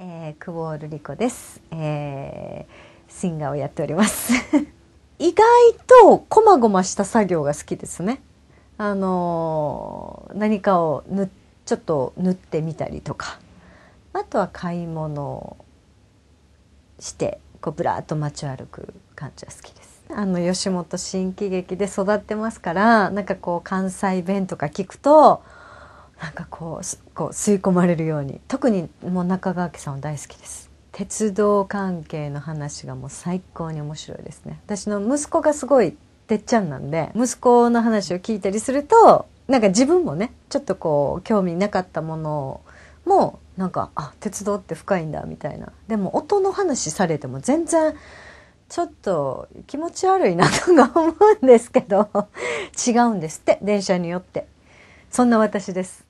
えー、クボールリコです、えー、シンガーをやっております 意外とこまごました作業が好きですねあのー、何かをぬちょっと塗ってみたりとかあとは買い物してこうぶらっと街を歩く感じは好きですあの吉本新喜劇で育ってますからなんかこう関西弁とか聞くとなんかこうこう吸い込まれるように特にもう中川家さんは大好きです鉄道関係の話がもう最高に面白いですね私の息子がすごいてっちゃんなんで息子の話を聞いたりするとなんか自分もねちょっとこう興味なかったものもなんかあ鉄道って深いんだみたいなでも音の話されても全然ちょっと気持ち悪いなとか思うんですけど違うんですって電車によってそんな私です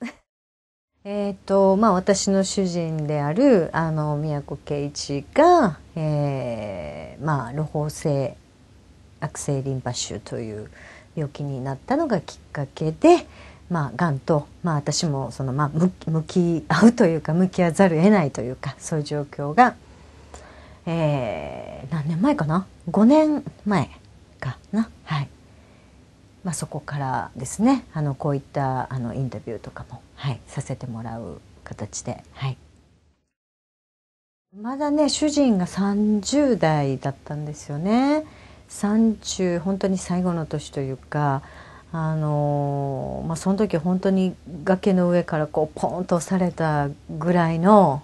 えっとまあ私の主人であるあの宮古圭一が、えー、まあ露胞性悪性リンパ腫という病気になったのがきっかけで、まあ、がんと、まあ、私もその、まあ、向き合うというか向き合わざるを得ないというかそういう状況がえー、何年前かな5年前かなはい、まあ、そこからですねあのこういったあのインタビューとかも、はい、させてもらう形ではいまだね主人が30代だったんですよね30本当に最後の年というかあのまあ、その時本当に崖の上からこうポンと押されたぐらいの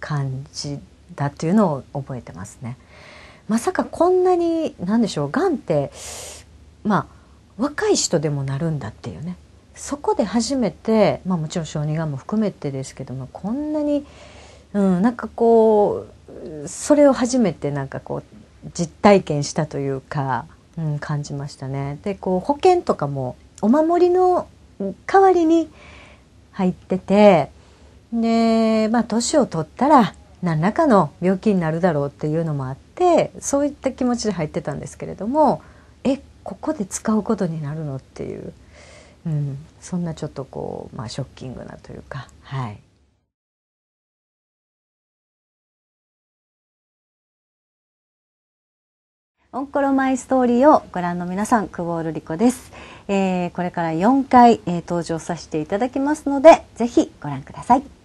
感じだっていうのを覚えてますね。まさかこんなに何でしょうがんってまあ若い人でもなるんだっていうねそこで初めて、まあ、もちろん小児がんも含めてですけどもこんなに、うん、なんかこうそれを初めてなんかこう実体験したというか、うん、感じましたね。でこう保険とかもお守りの代わりに入っててでまあ年を取ったら何らかの病気になるだろうっていうのもあってそういった気持ちで入ってたんですけれどもえここで使うことになるのっていう、うん、そんなちょっとこう、まあ、ショッキングなというかはい。オンコロマイストーリーをご覧の皆さん、久保瑠璃子です、えー、これから4回、えー、登場させていただきますので、ぜひご覧ください。